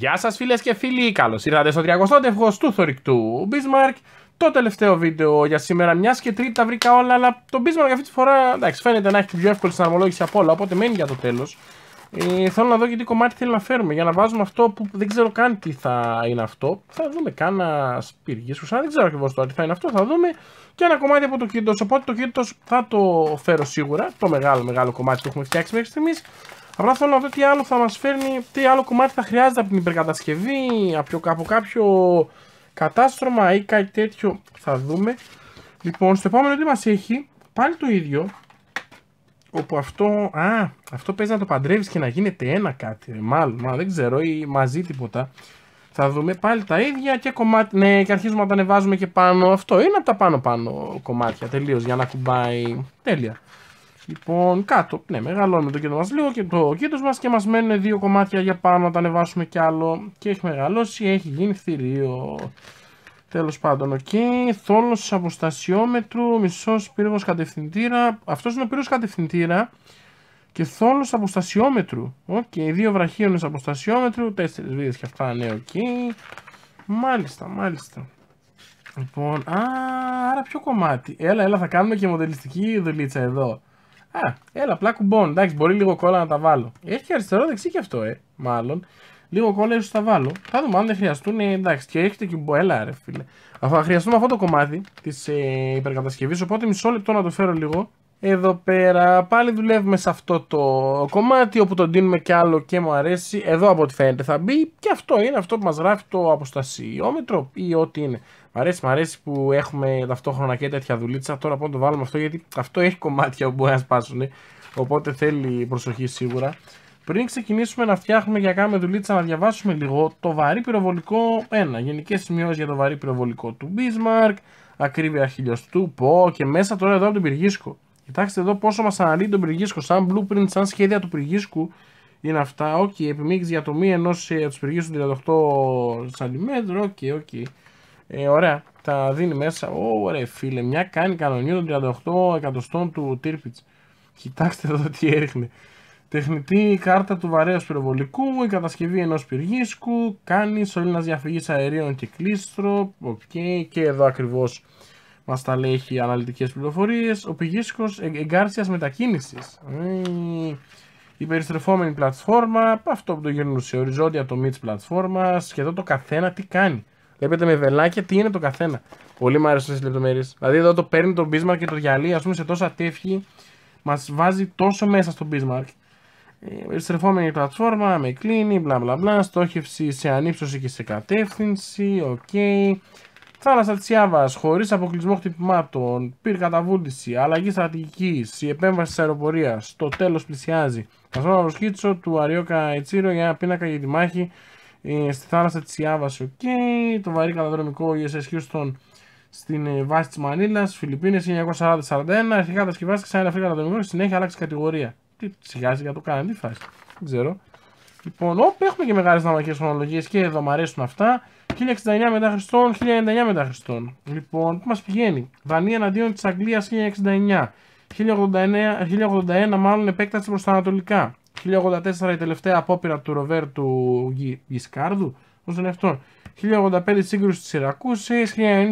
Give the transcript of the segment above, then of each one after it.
Γεια σας φίλες και φίλοι, καλώς ήρθατε στο 30ο τεύχος του θορυκτού Bismarck Το τελευταίο βίντεο για σήμερα, μιας και τρίτη τα βρήκα όλα Αλλά το Bismarck αυτή τη φορά, εντάξει φαίνεται να έχει την πιο εύκολη συναρμολόγηση από όλα Οπότε μένει για το τέλος ε, Θέλω να δω και τι κομμάτι θέλει να φέρουμε για να βάζουμε αυτό που δεν ξέρω καν τι θα είναι αυτό Θα δούμε κάνα σπυργή σου, δεν ξέρω ακριβώς το τι θα είναι αυτό, θα δούμε Και ένα κομμάτι από το κύρτος, οπότε το κύρτος θα το φέρω σίγουρα Το μεγάλο μεγάλο κομμάτι που έχουμε φτιάξει μέχρι στιγμής Απλά θέλω να δω τι άλλο θα μας φέρνει, τι άλλο κομμάτι θα χρειάζεται από την υπερκατασκευή, από κάποιο κατάστρωμα ή κάτι τέτοιο. Θα δούμε. Λοιπόν, στο επόμενο τι μας έχει, πάλι το ίδιο. Όπου αυτό, α, αυτό παίζει να το παντρεύεις και να γίνεται ένα κάτι, μάλλον, δεν ξέρω, ή μαζί τίποτα. Θα δούμε πάλι τα ίδια και κομμάτι, ναι, και αρχίζουμε να τα ανεβάζουμε και πάνω. Αυτό είναι από τα πάνω-πάνω κομμάτια, τελείως για να κουμπάει. Τέλεια. Λοιπόν, κάτω. Ναι, μεγαλώνουμε το κέντρο μας λίγο και το κέντρο μας και μας μένουν δύο κομμάτια για πάνω να τα ανεβάσουμε κι άλλο. Και έχει μεγαλώσει, έχει γίνει θηρίο. Τέλος πάντων, οκ. Okay. Θόλος αποστασιόμετρου, μισός πύργος κατευθυντήρα. Αυτός είναι ο πύργος κατευθυντήρα και θόλος αποστασιόμετρου. Οκ, okay. δύο βραχίωνες αποστασιόμετρου, τέσσερις βίδες και αυτά, ναι, οκ. Μάλιστα, μάλιστα. Λοιπόν, α, άρα ποιο κομμάτι. Έλα, έλα, θα κάνουμε και μοντελιστική δουλίτσα εδώ. Α, έλα, απλά κουμπών. Εντάξει, μπορεί λίγο κόλλα να τα βάλω. Έχει και αριστερό-δεξί και αυτό, ε, μάλλον. Λίγο κόλλα ίσως τα βάλω. Θα δούμε αν δεν χρειαστούν. Ε, εντάξει, και έχετε και έλα, ρε φίλε. Αφού χρειαστούμε αυτό το κομμάτι της ε, υπερκατασκευής, οπότε μισό λεπτό να το φέρω λίγο. Εδώ πέρα πάλι δουλεύουμε σε αυτό το κομμάτι όπου τον δίνουμε κι άλλο και μου αρέσει. Εδώ από ό,τι φαίνεται θα μπει και αυτό είναι αυτό που μας γράφει το αποστασιόμετρο ή ό,τι είναι. Μ' αρέσει, αρέσει που έχουμε ταυτόχρονα και τέτοια δουλίτσα. Τώρα πώς το βάλουμε αυτό γιατί αυτό έχει κομμάτια που μπορεί να σπάσουν. Οπότε θέλει προσοχή σίγουρα. Πριν ξεκινήσουμε να φτιάχνουμε για κάνουμε δουλίτσα να διαβάσουμε λίγο το βαρύ πυροβολικό 1. Γενικές σημειώσεις για το βαρύ πυροβολικό του Bismarck, ακρίβεια χιλιοστού, πω και μέσα τώρα εδώ από τον Πυργίσκο. Κοιτάξτε εδώ πόσο μας αναλύει τον πυργίσκο. Σαν blueprint, σαν σχέδια του πυργίσκου είναι αυτά. Οκ, okay, επιμήκυση διατομή ενό 38 cm. Οκ, οκ. Ε, ωραία, τα δίνει μέσα. ωραία, φίλε, μια κάνει κανονιού των 38 εκατοστών του Τύρπιτ. Κοιτάξτε εδώ τι έριχνε. Τεχνητή κάρτα του βαρέως πυροβολικού, η κατασκευή ενός πυργίσκου, κάνει σωλήνας διαφυγής αερίων και κλίστρο, okay. και εδώ ακριβώς μας τα λέει έχει αναλυτικές πληροφορίες. Ο πηγίσκο εγκάρσιας μετακίνησης. Η περιστρεφόμενη πλατφόρμα, αυτό που το γίνουν σε οριζόντια το τη πλατφόρμα, σχεδόν το καθένα τι κάνει. Βλέπετε με βελάκια τι είναι το καθένα. Πολύ μου αρέσουν λεπτομέρειες. Δηλαδή εδώ το παίρνει το Bismarck και το διαλύει ας πούμε σε τόσα τεύχη, μας βάζει τόσο μέσα στον Bismarck. Η ε, περιστρεφόμενη πλατφόρμα με κλείνει, μπλα μπλα μπλα. Στόχευση σε ανύψωση και σε κατεύθυνση. Οκ. Okay. Θάλασσα της Ιάβας, χωρίς αποκλεισμό χτυπημάτων, πυρ καταβούληση, αλλαγή στρατηγικής, η επέμβαση της αεροπορίας, το τέλος πλησιάζει. Καθόλου σκίτσο του Αριόκα Ετσίρο για ένα πίνακα για τη μάχη ε, στη θάλασσα της Ιάβας. Οκ, okay. το βαρύ καταδρομικό USS Houston στην ε, βάση της Μανίλας, Φιλιππίνες 1940-41. Αρχικά κατασκευάστηκε σαν ένα φίλο καταδρομικό και συνέχεια άλλαξε κατηγορία. Τι σιγά για το κάνει, τι φάση. Δεν ξέρω. Λοιπόν, όπου έχουμε και μεγάλες δαμακές χρονολογίες και εδώ μου αρέσουν αυτά. 1069 μετά Χριστόν, 1099 μετά Χριστόν. Λοιπόν, πού μας πηγαίνει. Δανία εναντίον της αγγλίας 1069. 1081 μάλλον επέκταση προς τα ανατολικά. 1084 η τελευταία απόπειρα του του Γι, Γισκάρδου. Πώς τον αυτό. 1085 σύγκρουση της Ιρακούσης.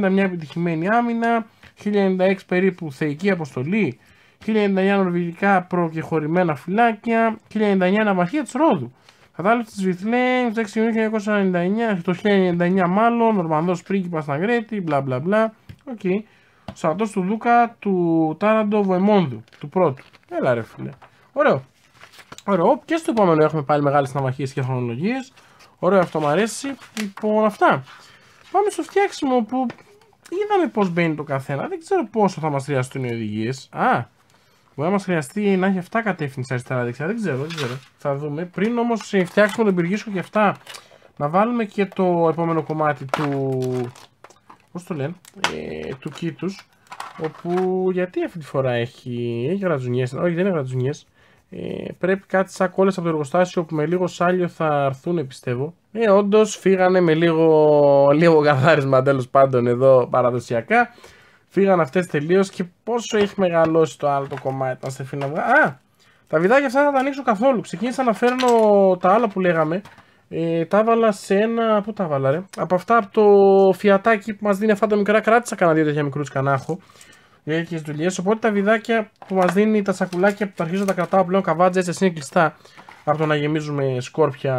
1090 μια επιτυχημένη άμυνα. 1096 περίπου θεϊκή αποστολή. 1099 νορβηγικά προκεχωρημένα φυλάκια. 1099 ναυαρχία της Ρόδου. Κατάληψη τη Βιθλέν, 6 Ιουνίου 1999, το 1999 μάλλον, Ορμανδός πρίγκιπας στην Αγρέτη, μπλα μπλα μπλα. Οκ. Okay. του Δούκα του Τάραντο Βοεμόνδου, του πρώτου. Έλα ρε φίλε. Ωραίο. Ωραίο. Και στο επόμενο έχουμε πάλι μεγάλες ναυαχίε και χρονολογίε. Ωραίο αυτό μου αρέσει. Λοιπόν, αυτά. Πάμε στο φτιάξιμο που είδαμε πώς μπαίνει το καθένα. Δεν ξέρω πόσο θα μας χρειαστούν οι οδηγίες. Α, Μπορεί να μας χρειαστεί να έχει αυτά κατεύθυνση αριστερά-δεξιά. Δεν ξέρω, δεν ξέρω. Θα δούμε. Πριν όμως φτιάξουμε τον πυργίσκο και αυτά, να βάλουμε και το επόμενο κομμάτι του. Πώς το λένε, ε, του κήτους. Όπου γιατί αυτή τη φορά έχει, έχει γρατζουνιέ. Όχι, δεν είναι γρατζουνιέ. Ε, πρέπει κάτι σαν κόλλες από το εργοστάσιο που με λίγο σάλιο θα έρθουν πιστεύω Ε όντως φύγανε με λίγο, λίγο καθάρισμα τέλος πάντων εδώ παραδοσιακά Φύγαν αυτές τελείως και πόσο έχει μεγαλώσει το άλλο το κομμάτι. Να σε Α! Τα βιδάκια αυτά δεν τα ανοίξω καθόλου. Ξεκίνησα να φέρνω τα άλλα που λέγαμε. Ε, τα έβαλα σε ένα. Πού τα έβαλα, ρε. Από αυτά από το φιατάκι που μας δίνει αυτά τα μικρά, κράτησα κανένα δύο τέτοια μικρούς κανάχο. Για και δουλειές. Οπότε τα βιδάκια που μας δίνει τα σακουλάκια που τα εβαλα ρε απο αυτα απο το φιατακι που μα δινει αυτα τα μικρα κρατησα κανενα δυο τετοια μικρου καναχο για δουλειε οποτε τα βιδακια που μα δινει τα σακουλακια που τα αρχιζω να τα κρατάω πλέον καβάτζε έτσι είναι κλειστά. Από το να γεμίζουμε σκόρπια,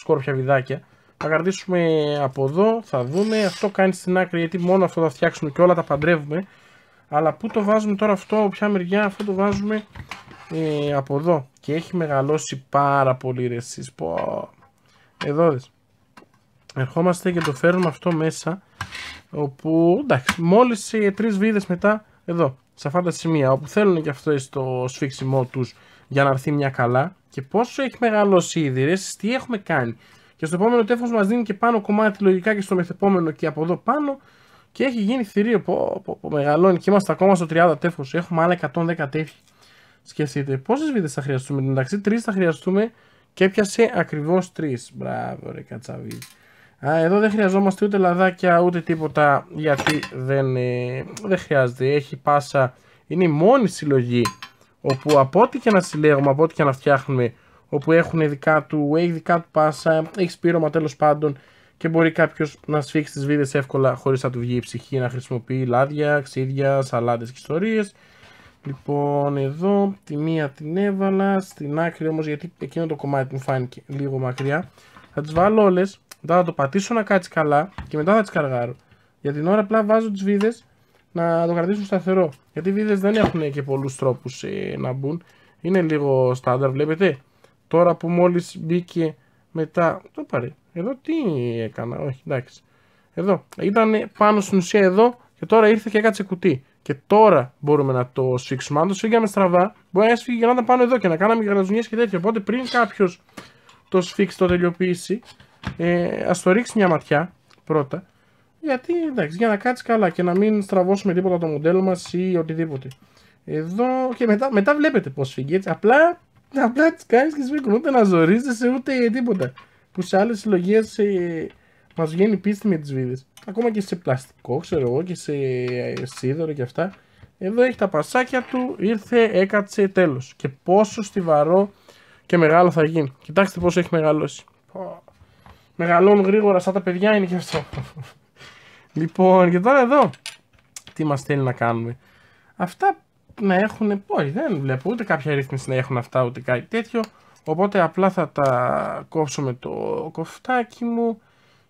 σκόρπια βιδάκια. Θα καρδίσουμε από εδώ, θα δούμε. Αυτό κάνει στην άκρη γιατί μόνο αυτό θα φτιάξουμε και όλα τα παντρεύουμε. Αλλά πού το βάζουμε τώρα αυτό, ποια μεριά, αυτό το βάζουμε ε, από εδώ. Και έχει μεγαλώσει πάρα πολύ ρε εσείς. Εδώ δες. Ερχόμαστε και το φέρνουμε αυτό μέσα. Όπου εντάξει, μόλις ε, τρεις βίδες μετά εδώ. Σε αυτά τα σημεία όπου θέλουν και αυτό το σφίξιμό τους για να έρθει μια καλά. Και πόσο έχει μεγαλώσει ήδη ρε, τι έχουμε κάνει. Και στο επόμενο τέφος μας δίνει και πάνω κομμάτι λογικά και στο μεθεπόμενο και από εδώ πάνω. Και έχει γίνει θηρίο που, μεγαλώνει και είμαστε ακόμα στο 30 τέφος. Έχουμε άλλα 110 τέφη. Σκεφτείτε πόσες βίδες θα χρειαστούμε. εντάξει τρεις θα χρειαστούμε και έπιασε ακριβώς τρεις. Μπράβο, ρε κατσαβίδι. Α, εδώ δεν χρειαζόμαστε ούτε λαδάκια ούτε τίποτα γιατί δεν, ε, δεν χρειάζεται. Έχει πάσα. Είναι η μόνη συλλογή όπου από ό,τι και να συλλέγουμε, από ό,τι και να φτιάχνουμε όπου έχουν δικά του έχει δικά του πάσα, έχεις σπήρωμα τέλος πάντων και μπορεί κάποιος να σφίξει τις βίδες εύκολα χωρίς να του βγει η ψυχή να χρησιμοποιεί λάδια, ξύδια, σαλάτες και ιστορίες. Λοιπόν, εδώ τη μία την έβαλα στην άκρη όμως γιατί εκείνο το κομμάτι μου φάνηκε λίγο μακριά. Θα τις βάλω όλες, μετά θα το πατήσω να κάτσει καλά και μετά θα τις καργάρω. Για την ώρα απλά βάζω τις βίδες να το κρατήσουν σταθερό. Γιατί οι βίδες δεν έχουν και πολλούς τρόπους ε, να μπουν. Είναι λίγο στάνταρ, βλέπετε. Τώρα που μόλις μπήκε μετά, το πάρει. Εδώ τι έκανα, όχι εντάξει. Εδώ, ήταν πάνω στην ουσία εδώ και τώρα ήρθε και έκατσε κουτί. Και τώρα μπορούμε να το σφίξουμε. Αν το σφίγγαμε στραβά, μπορεί να σφίγγει και να ήταν πάνω εδώ και να κάναμε γραζουνιέ και τέτοια. Οπότε πριν κάποιος το σφίξει, το τελειοποιήσει, ε, ας το ρίξει μια ματιά πρώτα. Γιατί εντάξει, για να κάτσει καλά και να μην στραβώσουμε τίποτα το μοντέλο μας ή οτιδήποτε. Εδώ και μετά, μετά βλέπετε πώς φύγει. Έτσι. Απλά απλά τις κάνεις και σβήκουν, Ούτε να ζορίζεσαι ούτε τίποτα. Που σε άλλες συλλογέ ε, μας βγαίνει πίστη με τις βίδες. Ακόμα και σε πλαστικό, ξέρω εγώ, και σε ε, σίδερο και αυτά. Εδώ έχει τα πασάκια του, ήρθε, έκατσε, τέλος. Και πόσο στιβαρό και μεγάλο θα γίνει. Κοιτάξτε πόσο έχει μεγαλώσει. Μεγαλώνουν γρήγορα, σαν τα παιδιά είναι και αυτό. Λοιπόν, και τώρα εδώ τι μας θέλει να κάνουμε. Αυτά να έχουν. Όχι, δεν βλέπω ούτε κάποια ρύθμιση να έχουν αυτά ούτε κάτι τέτοιο. Οπότε απλά θα τα κόψω με το κοφτάκι μου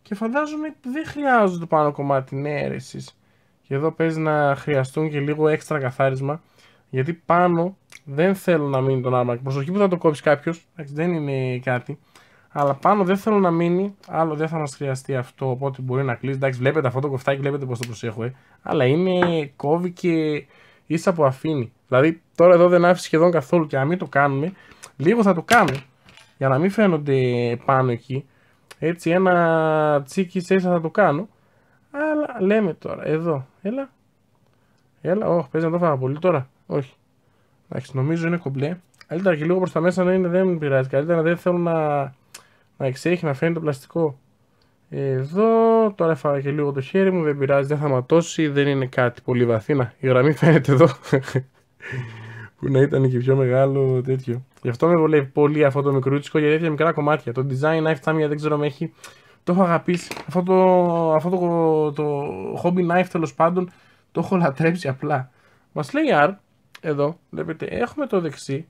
και φαντάζομαι ότι δεν χρειάζονται πάνω κομμάτι αίρεση. Και εδώ παίζει να χρειαστούν και λίγο έξτρα καθάρισμα. Γιατί πάνω δεν θέλω να μείνει τον άρμακ. Προσοχή που θα το κόψει κάποιος, δεν είναι κάτι. Αλλά πάνω δεν θέλω να μείνει, άλλο δεν θα μας χρειαστεί αυτό. Οπότε μπορεί να κλείσει. Εντάξει, βλέπετε αυτό το κοφτάκι, βλέπετε πώς το προσέχω. Ε. Αλλά είναι, κόβει και ίσα που αφήνει. Δηλαδή, τώρα εδώ δεν άφησε σχεδόν καθόλου και να μην το κάνουμε, λίγο θα το κάνουμε για να μην φαίνονται πάνω εκεί. Έτσι, ένα τσίκι σε θα το κάνω. Αλλά λέμε τώρα, εδώ, έλα. Έλα, όχι, παίζει να το φάγα πολύ τώρα. Όχι. Εντάξει, νομίζω είναι κομπλέ. Καλύτερα και λίγο προς τα μέσα να είναι, δεν πειράζει. Καλύτερα δεν θέλω να, να εξέχει, να φαίνεται το πλαστικό. Εδώ Τώρα έφαγα και λίγο το χέρι μου, δεν πειράζει, δεν θα ματώσει, δεν είναι κάτι πολύ βαθύνα η γραμμή φαίνεται εδώ. που να ήταν και πιο μεγάλο τέτοιο. Γι' αυτό με βολεύει πολύ αυτό το μικρούτσικο γιατί έχει μικρά κομμάτια. Το design knife τάμια δεν ξέρω με έχει. Το έχω αγαπήσει. Αυτό το, αυτό το, hobby knife τέλος πάντων το έχω λατρέψει απλά. Μας λέει R, εδώ, βλέπετε, έχουμε το δεξί.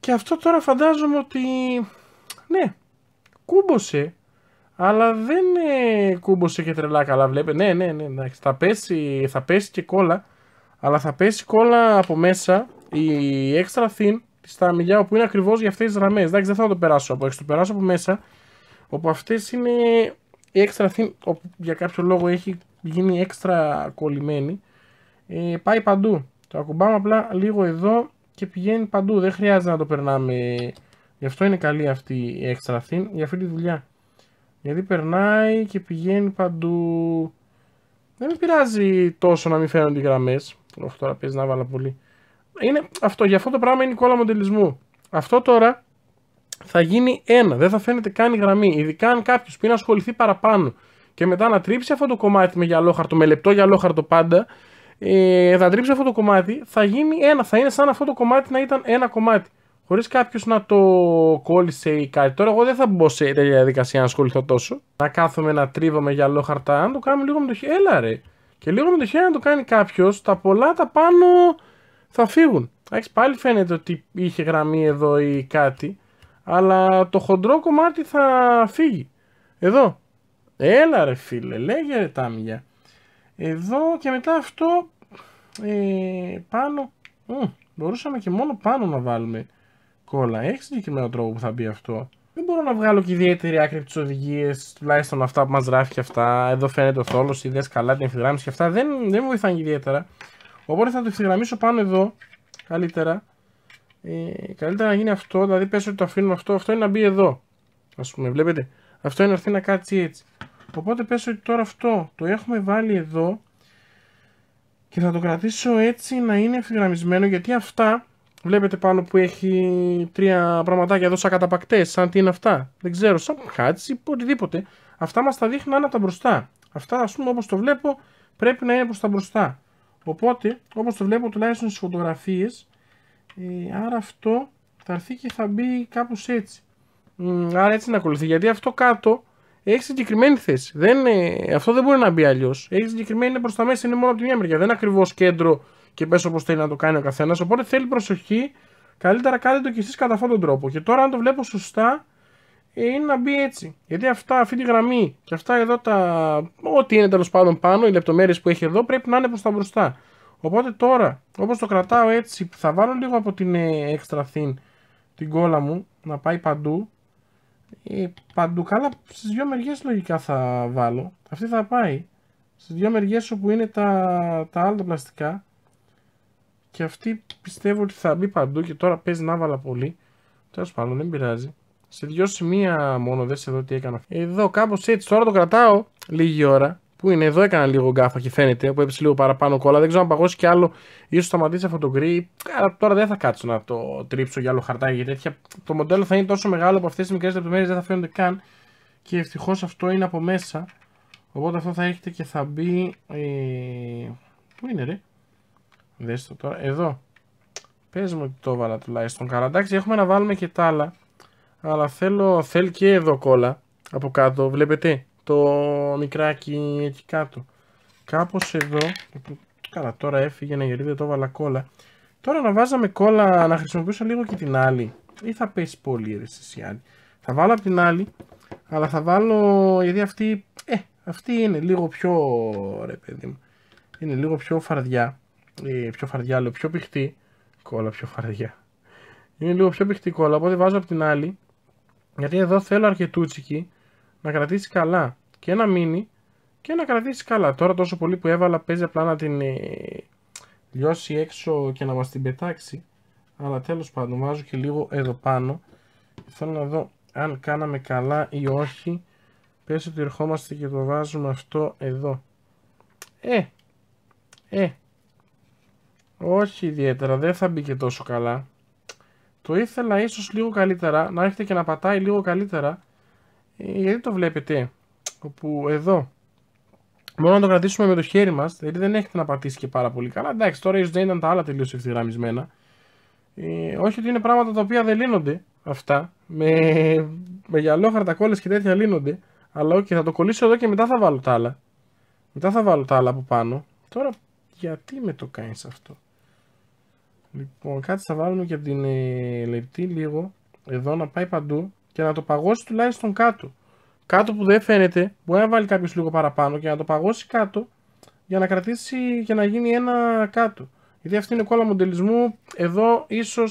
Και αυτό τώρα φαντάζομαι ότι. Ναι, κούμποσε αλλά δεν ε, κούμποσε και τρελά καλά, βλέπετε. Ναι, ναι, ναι, Θα πέσει, θα πέσει και κόλλα. Αλλά θα πέσει κόλλα από μέσα η extra thin στα μιλιά που είναι ακριβώς για αυτές τις γραμμές. Εντάξει, δεν θα το περάσω από έξω, το περάσω από μέσα. Όπου αυτές είναι η extra thin, όπου για κάποιο λόγο έχει γίνει έξτρα κολλημένη. Ε, πάει παντού. Το ακουμπάμε απλά λίγο εδώ και πηγαίνει παντού. Δεν χρειάζεται να το περνάμε. Γι' αυτό είναι καλή αυτή η extra thin για αυτή τη δουλειά. Γιατί περνάει και πηγαίνει παντού. Δεν με πειράζει τόσο να μην φαίνονται οι γραμμές. Όχι τώρα παίζει να βάλω πολύ. Είναι αυτό, για αυτό το πράγμα είναι κόλλα μοντελισμού. Αυτό τώρα θα γίνει ένα. Δεν θα φαίνεται καν η γραμμή. Ειδικά αν κάποιος πει να ασχοληθεί παραπάνω και μετά να τρίψει αυτό το κομμάτι με γυαλόχαρτο, με λεπτό γυαλόχαρτο πάντα, ε, θα τρίψει αυτό το κομμάτι, θα γίνει ένα. Θα είναι σαν αυτό το κομμάτι να ήταν ένα κομμάτι χωρίς κάποιος να το κόλλησε ή κάτι. Τώρα, εγώ δεν θα μπω σε διαδικασία να ασχοληθώ τόσο. Να κάθομαι να τρίβω με γυαλό χαρτά. Αν το κάνουμε λίγο με το χέρι, έλα ρε. Και λίγο με το χέρι να το κάνει κάποιος, τα πολλά τα πάνω θα φύγουν. Εντάξει, πάλι φαίνεται ότι είχε γραμμή εδώ ή κάτι. Αλλά το χοντρό κομμάτι θα φύγει. Εδώ. Έλα ρε φίλε, λέγε ρε τάμια. Εδώ και μετά αυτό ε, πάνω. Μ, μπορούσαμε και μόνο πάνω να βάλουμε κόλλα. Έχει συγκεκριμένο τρόπο που θα μπει αυτό. Δεν μπορώ να βγάλω και ιδιαίτερη άκρη από τις οδηγίες, τουλάχιστον αυτά που μας γράφει και αυτά. Εδώ φαίνεται ο θόλος, ιδέες καλά, την ευθυγράμμιση και αυτά. Δεν, δεν βοηθάνε ιδιαίτερα. Οπότε θα το ευθυγραμμίσω πάνω εδώ καλύτερα. Ε, καλύτερα να γίνει αυτό, δηλαδή πες ότι το αφήνουμε αυτό, αυτό είναι να μπει εδώ. Ας πούμε, βλέπετε. Αυτό είναι να έρθει να κάτσει έτσι. Οπότε πέσω ότι τώρα αυτό το έχουμε βάλει εδώ και θα το κρατήσω έτσι να είναι ευθυγραμμισμένο γιατί αυτά Βλέπετε πάνω που έχει τρία πραγματάκια εδώ σαν καταπακτές, σαν τι είναι αυτά. Δεν ξέρω, σαν χάτσι, οτιδήποτε. Αυτά μας τα δείχνουν ανά τα μπροστά. Αυτά, ας πούμε, όπως το βλέπω, πρέπει να είναι προς τα μπροστά. Οπότε, όπως το βλέπω τουλάχιστον στις φωτογραφίες, ε, άρα αυτό θα έρθει και θα μπει κάπως έτσι. άρα έτσι να ακολουθεί. Γιατί αυτό κάτω έχει συγκεκριμένη θέση. Δεν, αυτό δεν μπορεί να μπει αλλιώς. Έχει συγκεκριμένη είναι προς τα μέσα, είναι μόνο από τη μία μεριά. Δεν είναι ακριβώς κέντρο και πες όπως θέλει να το κάνει ο καθένας. Οπότε θέλει προσοχή. Καλύτερα κάντε το κι εσείς κατά αυτόν τον τρόπο. Και τώρα, αν το βλέπω σωστά, είναι να μπει έτσι. Γιατί αυτά, αυτή τη γραμμή και αυτά εδώ τα. Ό,τι είναι τέλος πάντων πάνω, οι λεπτομέρειες που έχει εδώ πρέπει να είναι προς τα μπροστά. Οπότε τώρα, όπως το κρατάω έτσι, θα βάλω λίγο από την ε, Extra thin την κόλλα μου να πάει παντού. Ε, παντού καλά, στις δύο μεριές λογικά θα βάλω. Αυτή θα πάει. Στις δύο μεριές όπου είναι τα, τα άλλα πλαστικά. Και αυτή πιστεύω ότι θα μπει παντού και τώρα παίζει να βάλα πολύ. Τέλος πάντων, δεν πειράζει. Σε δυο σημεία μόνο, δεν εδώ τι έκανα. Εδώ, κάπως έτσι. Τώρα το κρατάω λίγη ώρα. Πού είναι, εδώ έκανα λίγο γκάφα και φαίνεται. Που έπεσε λίγο παραπάνω κόλλα. Δεν ξέρω αν παγώσει κι άλλο. σω σταματήσει αυτό το γκρι. Αλλά τώρα δεν θα κάτσω να το τρίψω για άλλο χαρτάκι και τέτοια. Το μοντέλο θα είναι τόσο μεγάλο που αυτές τις μικρές λεπτομέρειες δεν θα φαίνονται καν. Και ευτυχώς αυτό είναι από μέσα. Οπότε αυτό θα έχετε και θα μπει. Ε... Πού είναι, ρε. Δες το τώρα. Εδώ. Πες μου ότι το έβαλα τουλάχιστον καλά. Εντάξει, έχουμε να βάλουμε και τα άλλα. Αλλά θέλω, θέλει και εδώ κόλλα. Από κάτω. Βλέπετε το μικράκι εκεί κάτω. Κάπως εδώ. Καλά, τώρα έφυγε να γιατί το έβαλα κόλλα. Τώρα να βάζαμε κόλλα, να χρησιμοποιήσω λίγο και την άλλη. Ή θα πέσει πολύ η άλλη. Θα βάλω από την άλλη, αλλά θα βάλω γιατί αυτή, ε, αυτή είναι λίγο πιο, ρε παιδί μου, είναι λίγο πιο φαρδιά πιο φαρδιά, λέω πιο πηχτή κόλλα, πιο φαρδιά. Είναι λίγο πιο πηχτή κόλλα, οπότε βάζω από την άλλη, γιατί εδώ θέλω αρκετούτσικη να κρατήσει καλά και να μείνει και να κρατήσει καλά. Τώρα τόσο πολύ που έβαλα παίζει απλά να την ε, λιώσει έξω και να μας την πετάξει. Αλλά τέλος πάντων βάζω και λίγο εδώ πάνω. Θέλω να δω αν κάναμε καλά ή όχι. Πες ότι ερχόμαστε και το βάζουμε αυτό εδώ. Ε, ε, όχι ιδιαίτερα, δεν θα μπήκε τόσο καλά. Το ήθελα ίσως λίγο καλύτερα, να έρχεται και να πατάει λίγο καλύτερα. Ε, γιατί το βλέπετε, όπου εδώ. Μόνο να το κρατήσουμε με το χέρι μας, δηλαδή δεν έχετε να πατήσει και πάρα πολύ καλά. Εντάξει, τώρα ίσως δεν ήταν τα άλλα τελείως ευθυγραμμισμένα. Ε, όχι ότι είναι πράγματα τα οποία δεν λύνονται αυτά. Με, με γυαλόχαρτα κόλλες και τέτοια λύνονται. Αλλά όχι, θα το κολλήσω εδώ και μετά θα βάλω τα άλλα. Μετά θα βάλω τα άλλα από πάνω. Τώρα, γιατί με το κάνεις αυτό. Λοιπόν, κάτι θα βάλουμε και από την ε, λεπτή λίγο. Εδώ να πάει παντού και να το παγώσει τουλάχιστον κάτω. Κάτω που δεν φαίνεται, μπορεί να βάλει κάποιος λίγο παραπάνω και να το παγώσει κάτω για να κρατήσει και να γίνει ένα κάτω. Γιατί αυτή είναι κόλλα μοντελισμού. Εδώ ίσως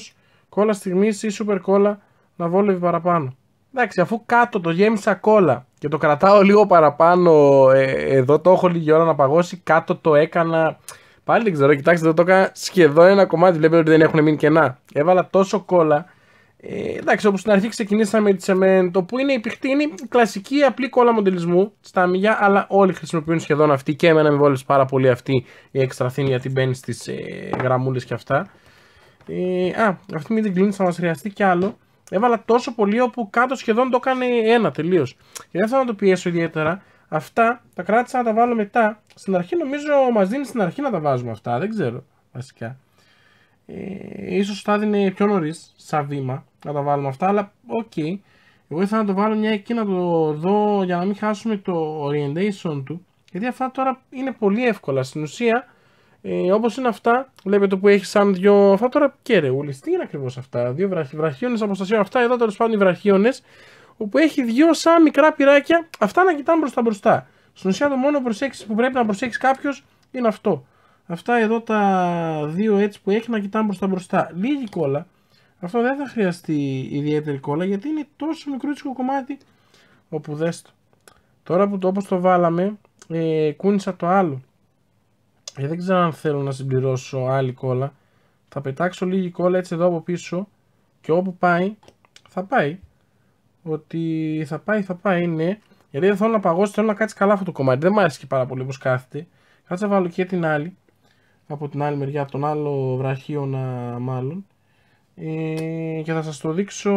κόλλα στιγμής ή super κόλλα να βόλευε παραπάνω. Εντάξει, αφού κάτω το γέμισα κόλλα και το κρατάω λίγο παραπάνω, ε, εδώ το έχω λίγη ώρα να παγώσει, κάτω το έκανα Πάλι δεν ξέρω, κοιτάξτε εδώ το έκανα σχεδόν ένα κομμάτι. Βλέπετε ότι δεν έχουν μείνει κενά. Έβαλα τόσο κόλλα. Ε, εντάξει, όπως στην αρχή ξεκινήσαμε με τη σεμέντο που είναι η πηχτή, είναι η κλασική απλή κόλλα μοντελισμού στα αμυγιά, αλλά όλοι χρησιμοποιούν σχεδόν αυτή και εμένα με βόλεψε πάρα πολύ αυτή η εξτραθήνη γιατί μπαίνει στις ε, γραμμούλες και αυτά. Ε, α, αυτή μην την κλείνει, θα μας χρειαστεί κι άλλο. Έβαλα τόσο πολύ όπου κάτω σχεδόν το έκανε ένα τελείως. Και δεν θέλω να το πιέσω ιδιαίτερα. Αυτά τα κράτησα να τα βάλω μετά. Στην αρχή νομίζω μας δίνει στην αρχή να τα βάζουμε αυτά. Δεν ξέρω βασικά. Ε, ίσως θα δίνει πιο νωρίς σαν βήμα να τα βάλουμε αυτά. Αλλά οκ. Εγώ ήθελα να το βάλω μια εκεί να το δω για να μην χάσουμε το orientation του. Γιατί αυτά τώρα είναι πολύ εύκολα. Στην ουσία ε, όπως είναι αυτά, βλέπετε που έχει σαν δύο. Αυτά τώρα και ρεούλε. Τι είναι ακριβώς αυτά. Δύο βραχ... βραχίονε αποστασίων. Αυτά εδώ τέλος πάντων οι όπου έχει δυο-σαν μικρά πυράκια, αυτά να κοιτάνε μπροστά μπροστά. Στην ουσία το μόνο προσέξεις που πρέπει να προσέξει κάποιος είναι αυτό. Αυτά εδώ τα δύο έτσι που έχει να κοιτάνε μπροστά μπροστά. Λίγη κόλλα. Αυτό δεν θα χρειαστεί ιδιαίτερη κόλλα γιατί είναι τόσο τσικό κομμάτι. Όπου δες το. Τώρα που το όπως το βάλαμε ε, κούνησα το άλλο. Ε, δεν ξέρω αν θέλω να συμπληρώσω άλλη κόλλα. Θα πετάξω λίγη κόλλα έτσι εδώ από πίσω και όπου πάει θα πάει ότι θα πάει, θα πάει, είναι. Γιατί δεν θέλω να παγώσει, θέλω να κάτσει καλά αυτό το κομμάτι. Δεν μου αρέσει και πάρα πολύ όπω κάθεται. Κάτσε βάλω και την άλλη. Από την άλλη μεριά, από τον άλλο να μάλλον. Ε, και θα σας το δείξω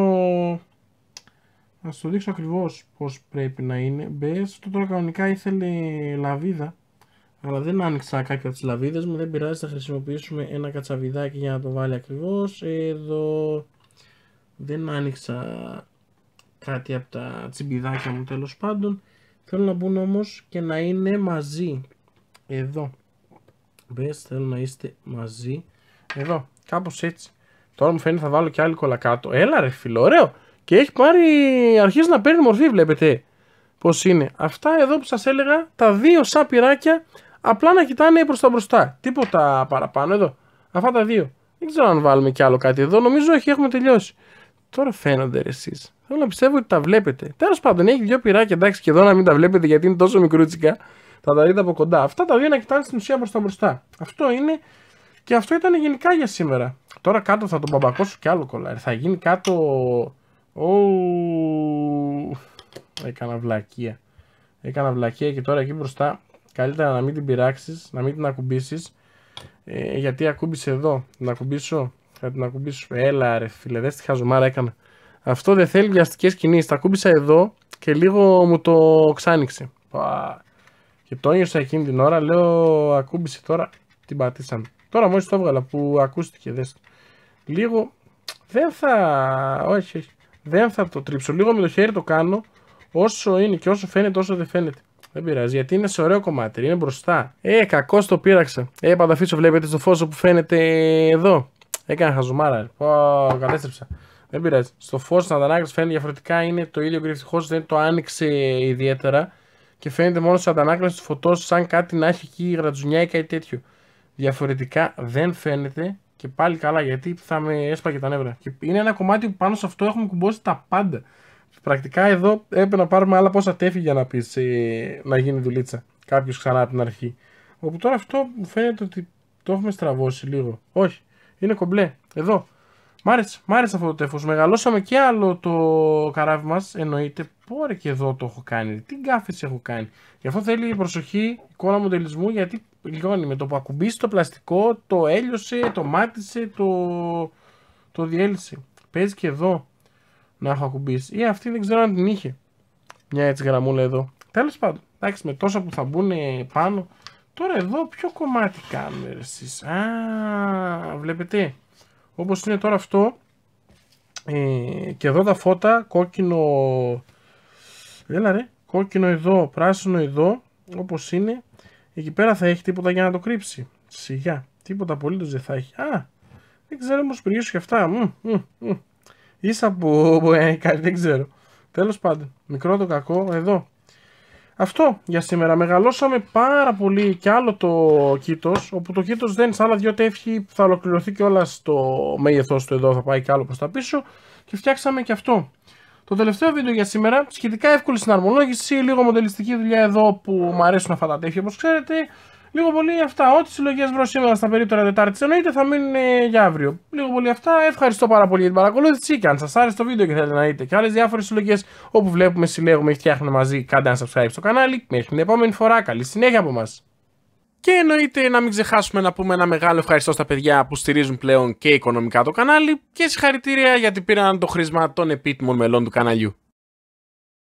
θα σας το δείξω ακριβώς πως πρέπει να είναι μπες, αυτό τώρα κανονικά ήθελε λαβίδα αλλά δεν άνοιξα κάποια τις λαβίδες μου, δεν πειράζει, θα χρησιμοποιήσουμε ένα κατσαβιδάκι για να το βάλει ακριβώς εδώ δεν άνοιξα κάτι από τα τσιμπιδάκια μου τέλος πάντων θέλω να μπουν όμως και να είναι μαζί εδώ μπες θέλω να είστε μαζί εδώ κάπως έτσι τώρα μου φαίνεται θα βάλω και άλλη κολλα κάτω έλα ρε φίλο ωραίο και έχει πάρει αρχίζει να παίρνει μορφή βλέπετε πως είναι αυτά εδώ που σας έλεγα τα δύο σαπιράκια απλά να κοιτάνε προς τα μπροστά τίποτα παραπάνω εδώ αυτά τα δύο δεν ξέρω αν βάλουμε κι άλλο κάτι εδώ νομίζω ότι έχουμε τελειώσει τώρα φαίνονται ρε, εσείς Θέλω να πιστεύω ότι τα βλέπετε. Τέλος πάντων, έχει δύο πυράκια εντάξει και εδώ να μην τα βλέπετε γιατί είναι τόσο μικρούτσικα. Θα τα δείτε από κοντά. Αυτά τα δύο να κοιτάνε στην ουσία μπροστά μπροστά. Αυτό είναι και αυτό ήταν γενικά για σήμερα. Τώρα κάτω θα τον μπαμπακώσω κι άλλο κολλάρι. Θα γίνει κάτω. Έκανα βλακεία. Έκανα βλακεία και τώρα εκεί μπροστά καλύτερα να μην την πειράξεις, να μην την ακουμπήσεις. Ε, γιατί ακούμπησε εδώ. Να ακουμπήσω. Θα την ακουμπήσω. Έλα ρε φίλε, έκανα. Αυτό δεν θέλει βιαστικέ κινήσεις. Τα κούμπησα εδώ και λίγο μου το ξάνοιξε. Και το ένιωσα εκείνη την ώρα, λέω ακούμπησε τώρα, την πατήσαμε. Τώρα μόλις το έβγαλα που ακούστηκε, δες. Λίγο, δεν θα, όχι, όχι, δεν θα το τρίψω. Λίγο με το χέρι το κάνω, όσο είναι και όσο φαίνεται, όσο δεν φαίνεται. Δεν πειράζει, γιατί είναι σε ωραίο κομμάτι, είναι μπροστά. Ε, κακό το πείραξε. Ε, πανταφίσω, βλέπετε στο φως που φαίνεται εδώ. Έκανα χαζουμάρα, πω, λοιπόν, κατέστρεψα. Δεν πειράζει. Στο τη αντανάκλαση φαίνεται διαφορετικά. Είναι το ίδιο γκρίφ. Δυστυχώ δεν το άνοιξε ιδιαίτερα και φαίνεται μόνο σε αντανάκλαση του φωτός σαν κάτι να έχει εκεί γρατζουνιά ή κάτι τέτοιο. Διαφορετικά δεν φαίνεται και πάλι καλά γιατί θα με έσπαγε τα νεύρα. Και είναι ένα κομμάτι που πάνω σε αυτό έχουμε κουμπώσει τα πάντα. Πρακτικά εδώ έπρεπε να πάρουμε άλλα πόσα τέφη για να πεις ε, να γίνει δουλίτσα. Κάποιος ξανά από την αρχή. Όπου τώρα αυτό μου φαίνεται ότι το έχουμε στραβώσει λίγο. Όχι, είναι κομπλέ. Εδώ Μ' άρεσε, μ άρεσε αυτό το τέφος. Μεγαλώσαμε και άλλο το καράβι μας εννοείται. Πόρε και εδώ το έχω κάνει. Τι κάφιση έχω κάνει. Γι' αυτό θέλει προσοχή εικόνα μοντελισμού γιατί λιώνει με το που ακουμπήσει το πλαστικό, το έλειωσε, το μάτισε, το, το διέλυσε. Παίζει και εδώ να έχω ακουμπήσει. Ή ε, αυτή δεν ξέρω αν την είχε. Μια έτσι γραμμούλα εδώ. Τέλος πάντων, εντάξει, με τόσα που θα μπουν πάνω. Τώρα εδώ ποιο κομμάτι κάνουμε εσείς. Α, βλέπετε όπως είναι τώρα αυτό ε, και εδώ τα φώτα κόκκινο έλα ρε κόκκινο εδώ, πράσινο εδώ όπως είναι εκεί πέρα θα έχει τίποτα για να το κρύψει σιγά, τίποτα απολύτως δεν θα έχει α, δεν ξέρω όμως πριν και αυτά μ, μ, ίσα που ε, κάτι δεν ξέρω τέλος πάντων, μικρό το κακό εδώ αυτό για σήμερα. Μεγαλώσαμε πάρα πολύ και άλλο το κήτο. Όπου το κήτο δεν σε άλλα δύο τεύχη θα ολοκληρωθεί και όλα στο μέγεθός του εδώ. Θα πάει και άλλο προς τα πίσω. Και φτιάξαμε και αυτό. Το τελευταίο βίντεο για σήμερα, σχετικά εύκολη συναρμολόγηση, λίγο μοντελιστική δουλειά εδώ που μου αρέσουν αυτά τα όπως ξέρετε. Λίγο πολύ αυτά. Ό,τι συλλογές βρω σήμερα στα περίπτωρα Τετάρτης εννοείται θα μείνουν ε, για αύριο. Λίγο πολύ αυτά. Ευχαριστώ πάρα πολύ για την παρακολούθηση. Και αν σας άρεσε το βίντεο και θέλετε να δείτε και άλλες διάφορες συλλογές όπου βλέπουμε, συλλέγουμε ή φτιάχνουμε μαζί, κάντε ένα subscribe στο κανάλι. Μέχρι την επόμενη φορά. Καλή συνέχεια από μας. Και εννοείται να μην ξεχάσουμε να πούμε ένα μεγάλο ευχαριστώ στα παιδιά που στηρίζουν πλέον και οικονομικά το κανάλι και συγχαρητήρια γιατί πήραν το χρήσμα των επίτιμων μελών του καναλιού.